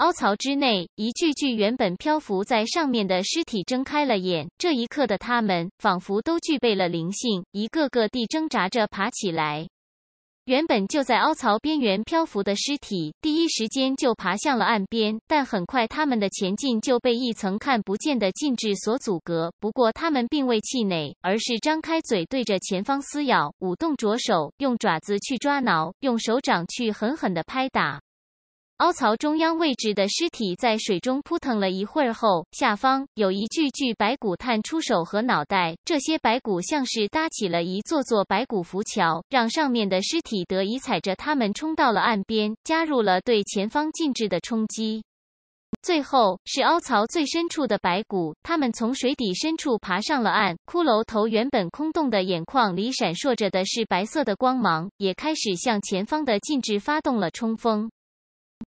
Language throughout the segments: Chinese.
凹槽之内，一具具原本漂浮在上面的尸体睁开了眼。这一刻的他们，仿佛都具备了灵性，一个个地挣扎着爬起来。原本就在凹槽边缘漂浮的尸体，第一时间就爬向了岸边。但很快，他们的前进就被一层看不见的禁制所阻隔。不过，他们并未气馁，而是张开嘴对着前方撕咬，舞动着手，用爪子去抓挠，用手掌去狠狠地拍打。凹槽中央位置的尸体在水中扑腾了一会儿后，下方有一具具白骨探出手和脑袋，这些白骨像是搭起了一座座白骨浮桥，让上面的尸体得以踩着它们冲到了岸边，加入了对前方禁制的冲击。最后是凹槽最深处的白骨，他们从水底深处爬上了岸，骷髅头原本空洞的眼眶里闪烁着的是白色的光芒，也开始向前方的禁制发动了冲锋。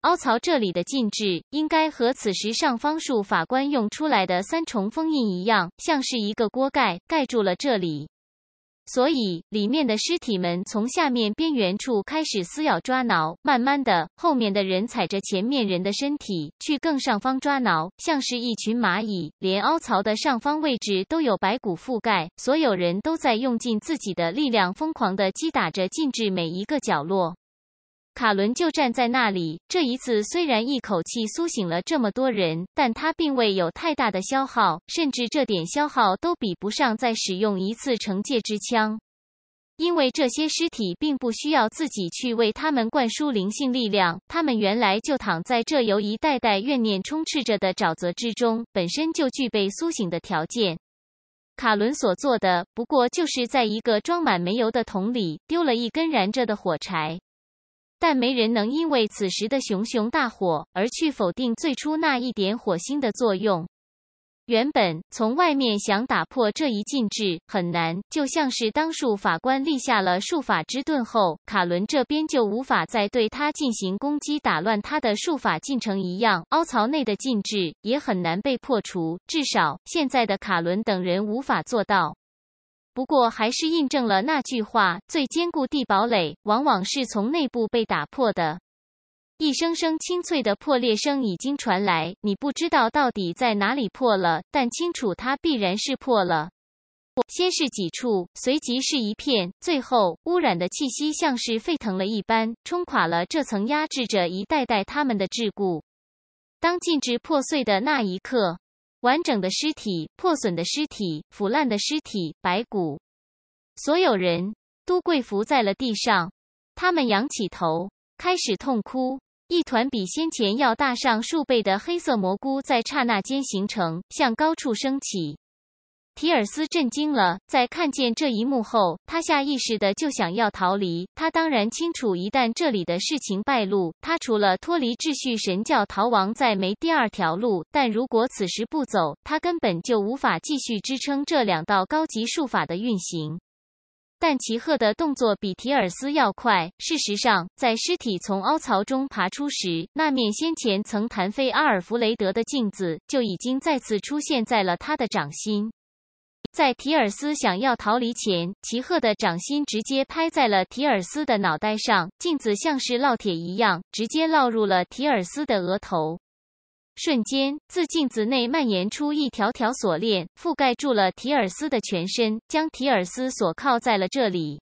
凹槽这里的禁制应该和此时上方术法官用出来的三重封印一样，像是一个锅盖盖住了这里，所以里面的尸体们从下面边缘处开始撕咬抓挠，慢慢的后面的人踩着前面人的身体去更上方抓挠，像是一群蚂蚁，连凹槽的上方位置都有白骨覆盖，所有人都在用尽自己的力量疯狂的击打着禁制每一个角落。卡伦就站在那里。这一次虽然一口气苏醒了这么多人，但他并未有太大的消耗，甚至这点消耗都比不上再使用一次惩戒之枪，因为这些尸体并不需要自己去为他们灌输灵性力量，他们原来就躺在这由一代代怨念充斥着的沼泽之中，本身就具备苏醒的条件。卡伦所做的不过就是在一个装满煤油的桶里丢了一根燃着的火柴。但没人能因为此时的熊熊大火而去否定最初那一点火星的作用。原本从外面想打破这一禁制很难，就像是当术法官立下了术法之盾后，卡伦这边就无法再对他进行攻击，打乱他的术法进程一样。凹槽内的禁制也很难被破除，至少现在的卡伦等人无法做到。不过，还是印证了那句话：最坚固地堡垒，往往是从内部被打破的。一声声清脆的破裂声已经传来，你不知道到底在哪里破了，但清楚它必然是破了。先是几处，随即是一片，最后，污染的气息像是沸腾了一般，冲垮了这层压制着一代代他们的桎梏。当禁制破碎的那一刻。完整的尸体、破损的尸体、腐烂的尸体、白骨，所有人都跪伏在了地上。他们仰起头，开始痛哭。一团比先前要大上数倍的黑色蘑菇在刹那间形成，向高处升起。提尔斯震惊了，在看见这一幕后，他下意识的就想要逃离。他当然清楚，一旦这里的事情败露，他除了脱离秩序神教逃亡，再没第二条路。但如果此时不走，他根本就无法继续支撑这两道高级术法的运行。但齐赫的动作比提尔斯要快。事实上，在尸体从凹槽中爬出时，那面先前曾弹飞阿尔弗雷德的镜子就已经再次出现在了他的掌心。在提尔斯想要逃离前，齐赫的掌心直接拍在了提尔斯的脑袋上，镜子像是烙铁一样，直接烙入了提尔斯的额头。瞬间，自镜子内蔓延出一条条锁链，覆盖住了提尔斯的全身，将提尔斯锁铐在了这里。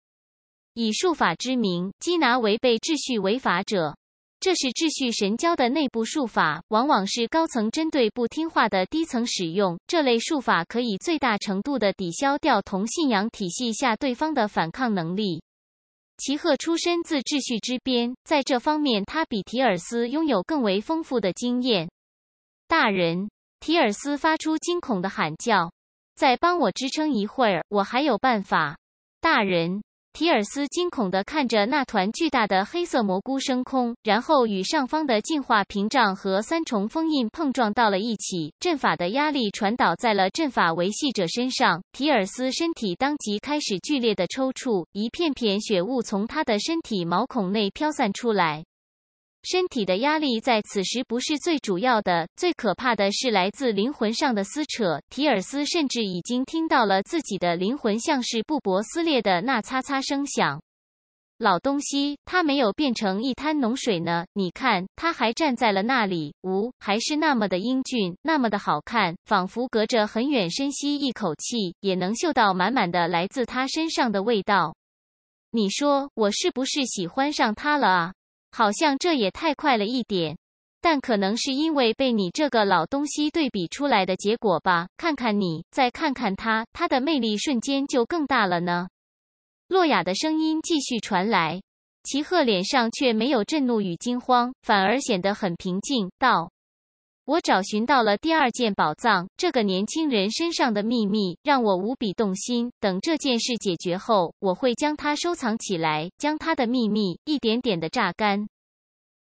以术法之名，缉拿违背秩序违法者。这是秩序神教的内部术法，往往是高层针对不听话的低层使用。这类术法可以最大程度的抵消掉同信仰体系下对方的反抗能力。齐赫出身自秩序之边，在这方面他比提尔斯拥有更为丰富的经验。大人，提尔斯发出惊恐的喊叫：“再帮我支撑一会儿，我还有办法。”大人。皮尔斯惊恐地看着那团巨大的黑色蘑菇升空，然后与上方的进化屏障和三重封印碰撞到了一起。阵法的压力传导在了阵法维系者身上，皮尔斯身体当即开始剧烈的抽搐，一片片血雾从他的身体毛孔内飘散出来。身体的压力在此时不是最主要的，最可怕的是来自灵魂上的撕扯。提尔斯甚至已经听到了自己的灵魂像是布帛撕裂的那擦擦声响。老东西，他没有变成一滩脓水呢，你看他还站在了那里，唔，还是那么的英俊，那么的好看，仿佛隔着很远，深吸一口气也能嗅到满满的来自他身上的味道。你说我是不是喜欢上他了啊？好像这也太快了一点，但可能是因为被你这个老东西对比出来的结果吧。看看你，再看看他，他的魅力瞬间就更大了呢。洛雅的声音继续传来，齐赫脸上却没有震怒与惊慌，反而显得很平静，道。我找寻到了第二件宝藏，这个年轻人身上的秘密让我无比动心。等这件事解决后，我会将它收藏起来，将他的秘密一点点的榨干。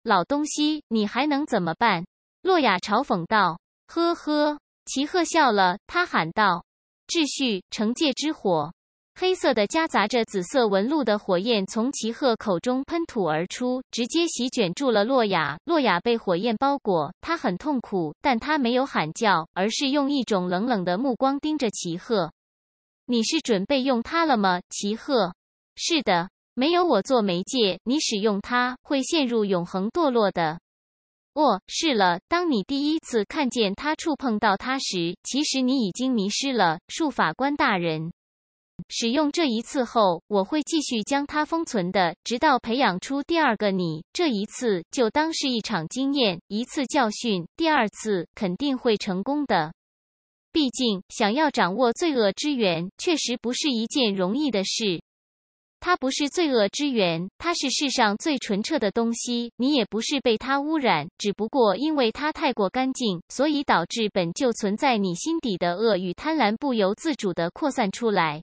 老东西，你还能怎么办？洛亚嘲讽道。呵呵，齐赫笑了，他喊道：“秩序，惩戒之火。”黑色的夹杂着紫色纹路的火焰从齐赫口中喷吐而出，直接席卷住了洛雅。洛雅被火焰包裹，她很痛苦，但她没有喊叫，而是用一种冷冷的目光盯着齐赫：“你是准备用它了吗？”齐赫：“是的，没有我做媒介，你使用它会陷入永恒堕落的。”“哦，是了，当你第一次看见它触碰到它时，其实你已经迷失了，术法官大人。”使用这一次后，我会继续将它封存的，直到培养出第二个你。这一次就当是一场经验，一次教训。第二次肯定会成功的。毕竟，想要掌握罪恶之源，确实不是一件容易的事。它不是罪恶之源，它是世上最纯澈的东西。你也不是被它污染，只不过因为它太过干净，所以导致本就存在你心底的恶与贪婪不由自主的扩散出来。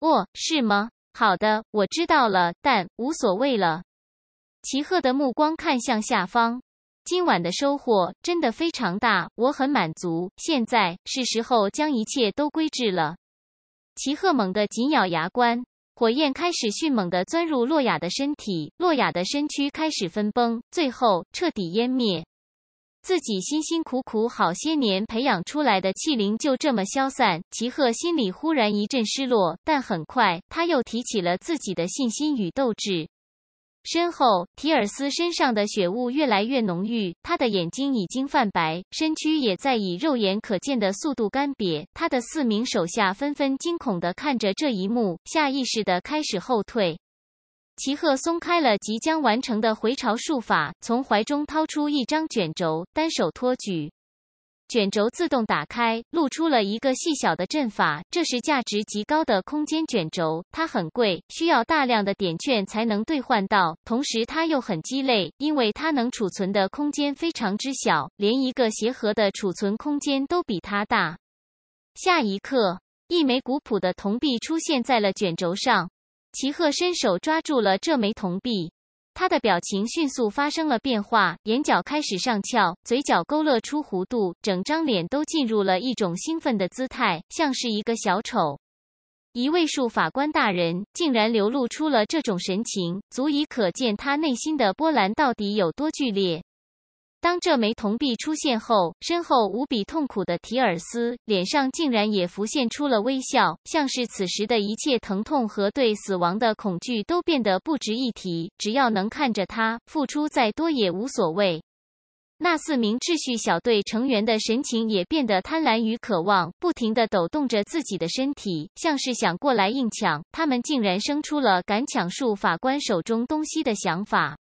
哦，是吗？好的，我知道了，但无所谓了。齐赫的目光看向下方，今晚的收获真的非常大，我很满足。现在是时候将一切都归置了。齐赫猛地紧咬牙关，火焰开始迅猛地钻入洛雅的身体，洛雅的身躯开始分崩，最后彻底湮灭。自己辛辛苦苦好些年培养出来的气灵就这么消散，齐赫心里忽然一阵失落，但很快他又提起了自己的信心与斗志。身后，提尔斯身上的血雾越来越浓郁，他的眼睛已经泛白，身躯也在以肉眼可见的速度干瘪。他的四名手下纷纷惊恐地看着这一幕，下意识地开始后退。齐贺松开了即将完成的回巢术法，从怀中掏出一张卷轴，单手托举，卷轴自动打开，露出了一个细小的阵法。这是价值极高的空间卷轴，它很贵，需要大量的点券才能兑换到。同时，它又很鸡肋，因为它能储存的空间非常之小，连一个鞋盒的储存空间都比它大。下一刻，一枚古朴的铜币出现在了卷轴上。齐赫伸手抓住了这枚铜币，他的表情迅速发生了变化，眼角开始上翘，嘴角勾勒出弧度，整张脸都进入了一种兴奋的姿态，像是一个小丑。一位数法官大人竟然流露出了这种神情，足以可见他内心的波澜到底有多剧烈。当这枚铜币出现后，身后无比痛苦的提尔斯脸上竟然也浮现出了微笑，像是此时的一切疼痛和对死亡的恐惧都变得不值一提，只要能看着他付出再多也无所谓。那四名秩序小队成员的神情也变得贪婪与渴望，不停地抖动着自己的身体，像是想过来硬抢。他们竟然生出了敢抢树法官手中东西的想法。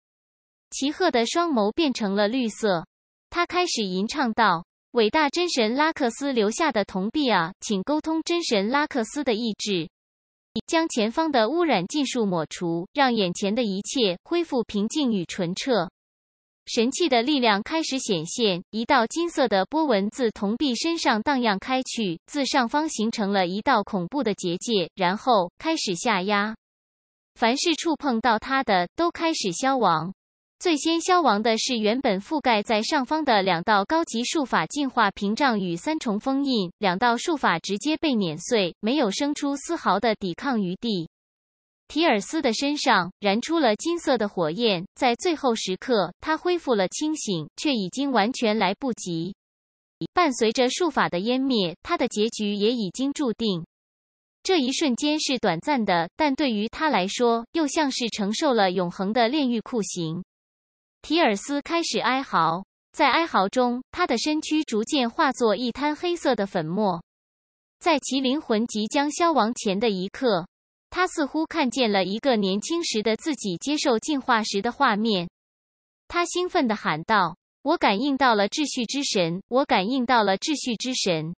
齐赫的双眸变成了绿色，他开始吟唱道：“伟大真神拉克斯留下的铜币啊，请沟通真神拉克斯的意志，将前方的污染尽数抹除，让眼前的一切恢复平静与纯澈。”神器的力量开始显现，一道金色的波纹自铜币身上荡漾开去，自上方形成了一道恐怖的结界，然后开始下压，凡是触碰到它的都开始消亡。最先消亡的是原本覆盖在上方的两道高级术法进化屏障与三重封印，两道术法直接被碾碎，没有生出丝毫的抵抗余地。提尔斯的身上燃出了金色的火焰，在最后时刻，他恢复了清醒，却已经完全来不及。伴随着术法的湮灭，他的结局也已经注定。这一瞬间是短暂的，但对于他来说，又像是承受了永恒的炼狱酷刑。提尔斯开始哀嚎，在哀嚎中，他的身躯逐渐化作一滩黑色的粉末。在其灵魂即将消亡前的一刻，他似乎看见了一个年轻时的自己接受进化时的画面。他兴奋地喊道：“我感应到了秩序之神！我感应到了秩序之神！”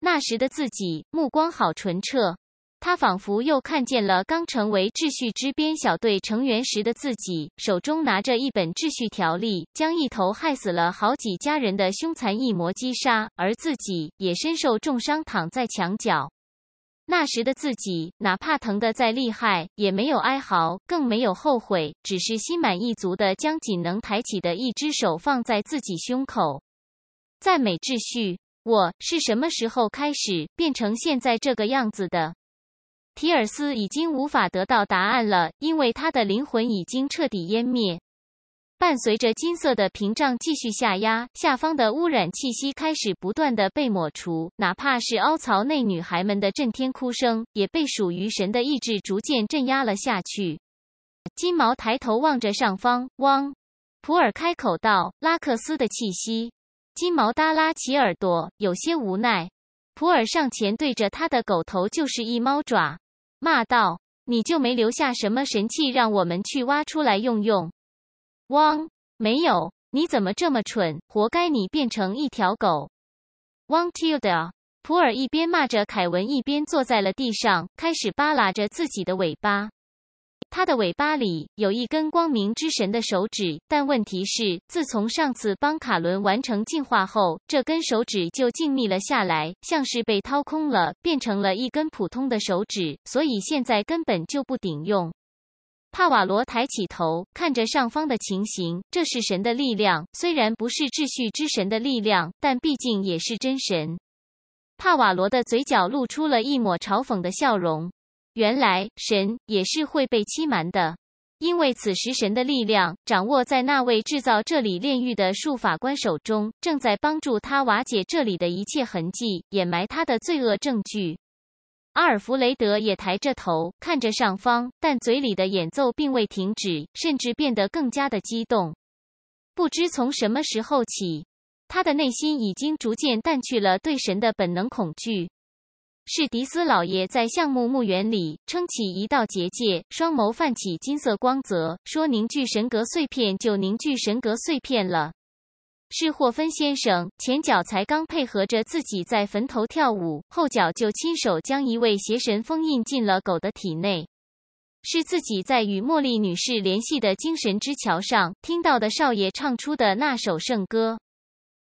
那时的自己目光好纯澈。他仿佛又看见了刚成为秩序之鞭小队成员时的自己，手中拿着一本秩序条例，将一头害死了好几家人的凶残异魔击杀，而自己也身受重伤，躺在墙角。那时的自己，哪怕疼得再厉害，也没有哀嚎，更没有后悔，只是心满意足地将仅能抬起的一只手放在自己胸口，赞美秩序。我是什么时候开始变成现在这个样子的？提尔斯已经无法得到答案了，因为他的灵魂已经彻底湮灭。伴随着金色的屏障继续下压，下方的污染气息开始不断的被抹除，哪怕是凹槽内女孩们的震天哭声，也被属于神的意志逐渐镇压了下去。金毛抬头望着上方，汪。普尔开口道：“拉克斯的气息。”金毛耷拉起耳朵，有些无奈。普尔上前对着他的狗头就是一猫爪。骂道：“你就没留下什么神器让我们去挖出来用用？”“汪，没有。”“你怎么这么蠢？活该你变成一条狗。”“汪！”“tilda，普尔一边骂着凯文，一边坐在了地上，开始扒拉着自己的尾巴。”它的尾巴里有一根光明之神的手指，但问题是，自从上次帮卡伦完成进化后，这根手指就静谧了下来，像是被掏空了，变成了一根普通的手指，所以现在根本就不顶用。帕瓦罗抬起头，看着上方的情形，这是神的力量，虽然不是秩序之神的力量，但毕竟也是真神。帕瓦罗的嘴角露出了一抹嘲讽的笑容。原来神也是会被欺瞒的，因为此时神的力量掌握在那位制造这里炼狱的术法官手中，正在帮助他瓦解这里的一切痕迹，掩埋他的罪恶证据。阿尔弗雷德也抬着头看着上方，但嘴里的演奏并未停止，甚至变得更加的激动。不知从什么时候起，他的内心已经逐渐淡去了对神的本能恐惧。是迪斯老爷在橡木墓园里撑起一道结界，双眸泛起金色光泽，说：“凝聚神格碎片就凝聚神格碎片了。”是霍芬先生前脚才刚配合着自己在坟头跳舞，后脚就亲手将一位邪神封印进了狗的体内。是自己在与茉莉女士联系的精神之桥上听到的少爷唱出的那首圣歌。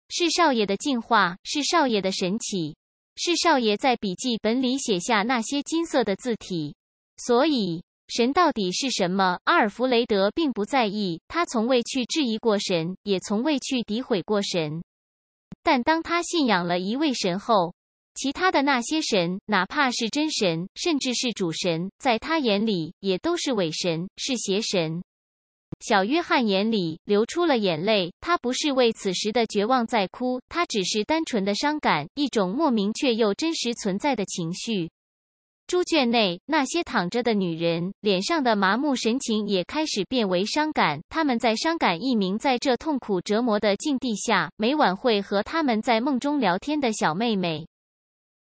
是少爷的进化，是少爷的神奇。是少爷在笔记本里写下那些金色的字体，所以神到底是什么？阿尔弗雷德并不在意，他从未去质疑过神，也从未去诋毁过神。但当他信仰了一位神后，其他的那些神，哪怕是真神，甚至是主神，在他眼里也都是伪神，是邪神。小约翰眼里流出了眼泪，他不是为此时的绝望在哭，他只是单纯的伤感，一种莫名却又真实存在的情绪。猪圈内那些躺着的女人脸上的麻木神情也开始变为伤感，他们在伤感一名在这痛苦折磨的境地下，每晚会和他们在梦中聊天的小妹妹，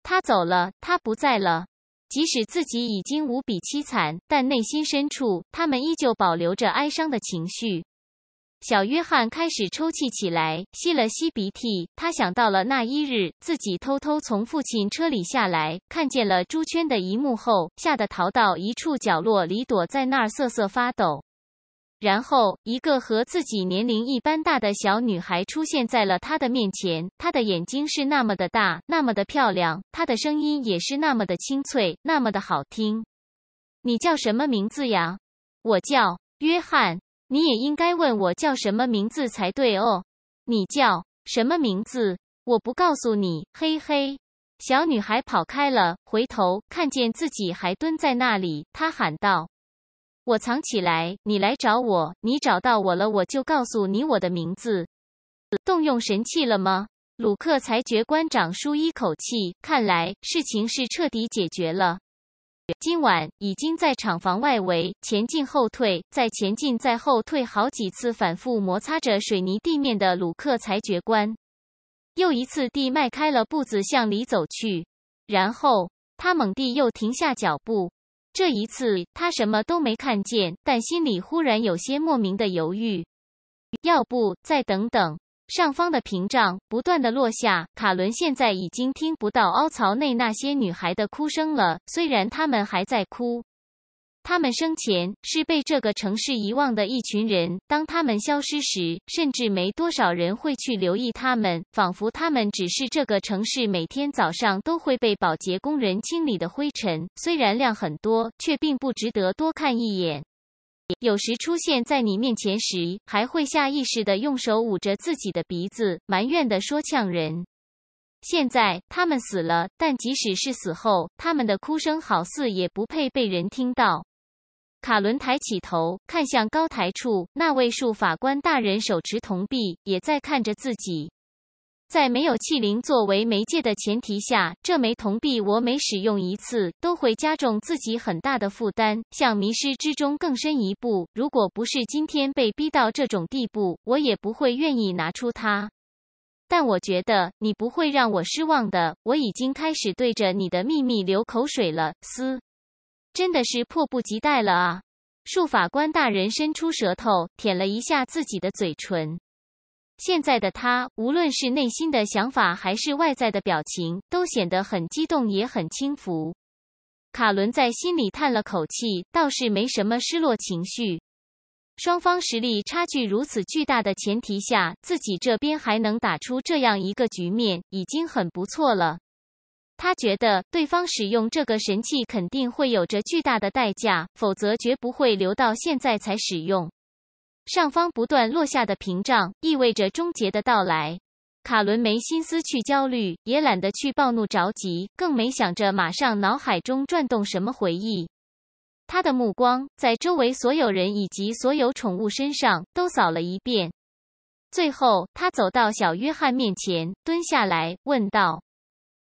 她走了，她不在了。即使自己已经无比凄惨，但内心深处，他们依旧保留着哀伤的情绪。小约翰开始抽泣起来，吸了吸鼻涕。他想到了那一日，自己偷偷从父亲车里下来，看见了猪圈的一幕后，吓得逃到一处角落里，躲在那儿瑟瑟发抖。然后，一个和自己年龄一般大的小女孩出现在了他的面前。她的眼睛是那么的大，那么的漂亮。她的声音也是那么的清脆，那么的好听。你叫什么名字呀？我叫约翰。你也应该问我叫什么名字才对哦。你叫什么名字？我不告诉你，嘿嘿。小女孩跑开了，回头看见自己还蹲在那里，她喊道。我藏起来，你来找我。你找到我了，我就告诉你我的名字。动用神器了吗？鲁克裁决官长舒一口气，看来事情是彻底解决了。今晚已经在厂房外围前进后退，再前进，再后退好几次，反复摩擦着水泥地面的鲁克裁决官，又一次地迈开了步子向里走去，然后他猛地又停下脚步。这一次，他什么都没看见，但心里忽然有些莫名的犹豫。要不再等等？上方的屏障不断的落下，卡伦现在已经听不到凹槽内那些女孩的哭声了，虽然她们还在哭。他们生前是被这个城市遗忘的一群人，当他们消失时，甚至没多少人会去留意他们，仿佛他们只是这个城市每天早上都会被保洁工人清理的灰尘，虽然量很多，却并不值得多看一眼。有时出现在你面前时，还会下意识的用手捂着自己的鼻子，埋怨的说呛人。现在他们死了，但即使是死后，他们的哭声好似也不配被人听到。卡伦抬起头，看向高台处那位术法官大人，手持铜币，也在看着自己。在没有器灵作为媒介的前提下，这枚铜币我每使用一次，都会加重自己很大的负担，向迷失之中更深一步。如果不是今天被逼到这种地步，我也不会愿意拿出它。但我觉得你不会让我失望的，我已经开始对着你的秘密流口水了。嘶。真的是迫不及待了啊！树法官大人伸出舌头舔了一下自己的嘴唇，现在的他无论是内心的想法还是外在的表情，都显得很激动也很轻浮。卡伦在心里叹了口气，倒是没什么失落情绪。双方实力差距如此巨大的前提下，自己这边还能打出这样一个局面，已经很不错了。他觉得对方使用这个神器肯定会有着巨大的代价，否则绝不会留到现在才使用。上方不断落下的屏障意味着终结的到来。卡伦没心思去焦虑，也懒得去暴怒着急，更没想着马上脑海中转动什么回忆。他的目光在周围所有人以及所有宠物身上都扫了一遍，最后他走到小约翰面前，蹲下来问道。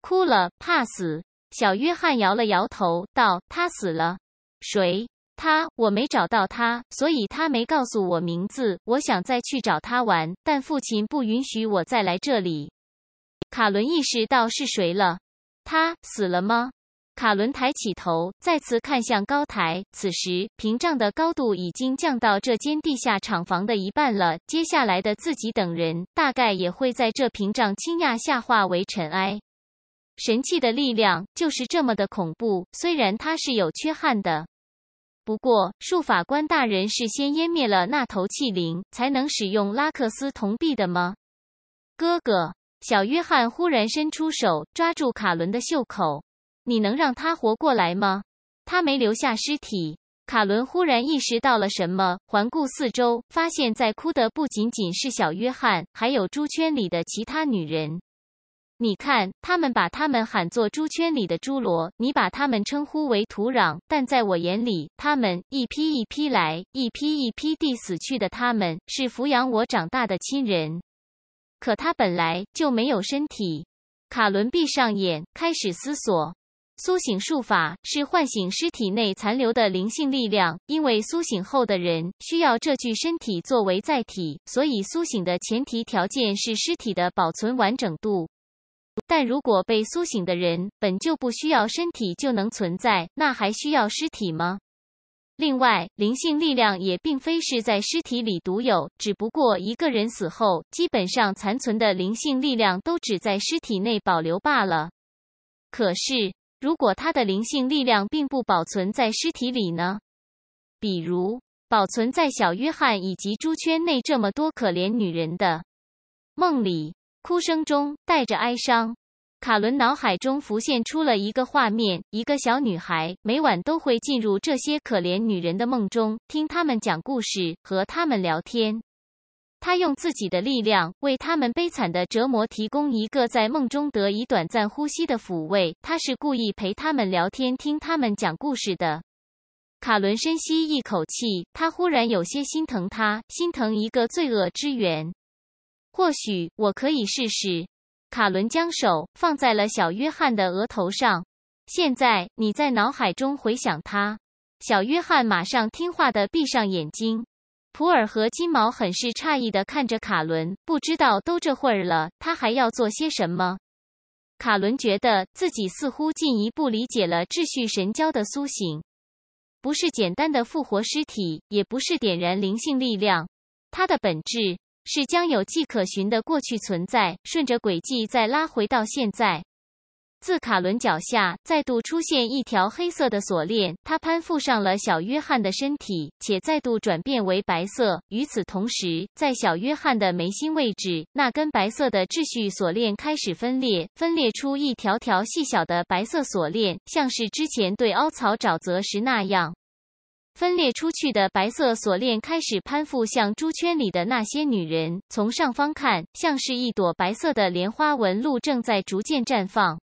哭了，怕死。小约翰摇了摇头，道：“他死了。谁？他？我没找到他，所以他没告诉我名字。我想再去找他玩，但父亲不允许我再来这里。”卡伦意识到是谁了。他死了吗？卡伦抬起头，再次看向高台。此时，屏障的高度已经降到这间地下厂房的一半了。接下来的自己等人，大概也会在这屏障倾压下化为尘埃。神器的力量就是这么的恐怖，虽然它是有缺憾的。不过，术法官大人是先湮灭了那头气灵，才能使用拉克斯铜币的吗？哥哥，小约翰忽然伸出手抓住卡伦的袖口：“你能让他活过来吗？”他没留下尸体。卡伦忽然意识到了什么，环顾四周，发现在哭的不仅仅是小约翰，还有猪圈里的其他女人。你看，他们把他们喊作猪圈里的猪罗，你把他们称呼为土壤，但在我眼里，他们一批一批来，一批一批地死去的，他们是抚养我长大的亲人。可他本来就没有身体。卡伦闭上眼，开始思索：苏醒术法是唤醒尸体内残留的灵性力量，因为苏醒后的人需要这具身体作为载体，所以苏醒的前提条件是尸体的保存完整度。但如果被苏醒的人本就不需要身体就能存在，那还需要尸体吗？另外，灵性力量也并非是在尸体里独有，只不过一个人死后，基本上残存的灵性力量都只在尸体内保留罢了。可是，如果他的灵性力量并不保存在尸体里呢？比如保存在小约翰以及猪圈内这么多可怜女人的梦里。哭声中带着哀伤，卡伦脑海中浮现出了一个画面：一个小女孩每晚都会进入这些可怜女人的梦中，听她们讲故事，和她们聊天。她用自己的力量为她们悲惨的折磨提供一个在梦中得以短暂呼吸的抚慰。她是故意陪她们聊天，听她们讲故事的。卡伦深吸一口气，他忽然有些心疼她，心疼一个罪恶之源。或许我可以试试。卡伦将手放在了小约翰的额头上。现在你在脑海中回想他。小约翰马上听话地闭上眼睛。普尔和金毛很是诧异地看着卡伦，不知道都这会儿了，他还要做些什么。卡伦觉得自己似乎进一步理解了秩序神交的苏醒，不是简单的复活尸体，也不是点燃灵性力量，它的本质。是将有迹可循的过去存在，顺着轨迹再拉回到现在。自卡伦脚下再度出现一条黑色的锁链，它攀附上了小约翰的身体，且再度转变为白色。与此同时，在小约翰的眉心位置，那根白色的秩序锁链开始分裂，分裂出一条条细小的白色锁链，像是之前对凹槽沼泽时那样。分裂出去的白色锁链开始攀附，像猪圈里的那些女人。从上方看，像是一朵白色的莲花，纹路正在逐渐绽放。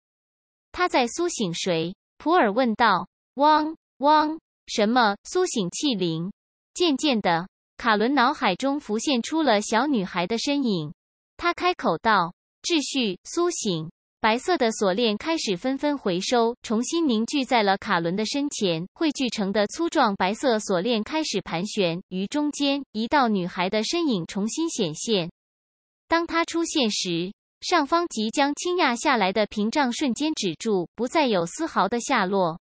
他在苏醒谁？普尔问道。汪汪！什么？苏醒器灵？渐渐的，卡伦脑海中浮现出了小女孩的身影。他开口道：“秩序苏醒。”白色的锁链开始纷纷回收，重新凝聚在了卡伦的身前，汇聚成的粗壮白色锁链开始盘旋于中间。一道女孩的身影重新显现。当她出现时，上方即将倾压下来的屏障瞬间止住，不再有丝毫的下落。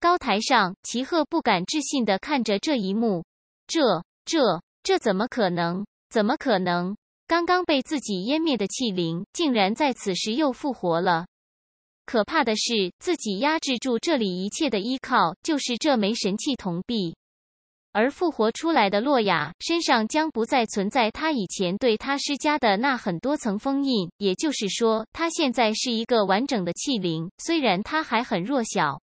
高台上，齐赫不敢置信地看着这一幕：这、这、这怎么可能？怎么可能？刚刚被自己湮灭的气灵，竟然在此时又复活了。可怕的是，自己压制住这里一切的依靠，就是这枚神器铜币。而复活出来的洛亚身上将不再存在他以前对他施加的那很多层封印，也就是说，他现在是一个完整的气灵，虽然他还很弱小。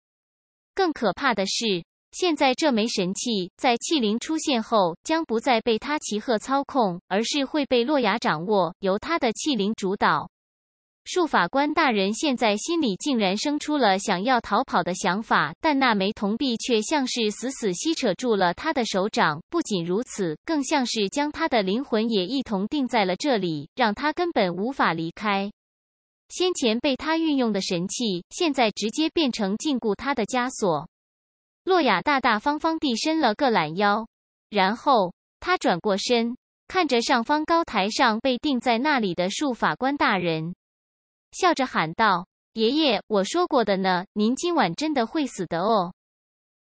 更可怕的是。现在这枚神器在器灵出现后将不再被他骑赫操控，而是会被洛雅掌握，由他的器灵主导。术法官大人现在心里竟然生出了想要逃跑的想法，但那枚铜币却像是死死吸扯住了他的手掌。不仅如此，更像是将他的灵魂也一同定在了这里，让他根本无法离开。先前被他运用的神器，现在直接变成禁锢他的枷锁。洛雅大大方方地伸了个懒腰，然后他转过身，看着上方高台上被钉在那里的树法官大人，笑着喊道：“爷爷，我说过的呢，您今晚真的会死的哦。”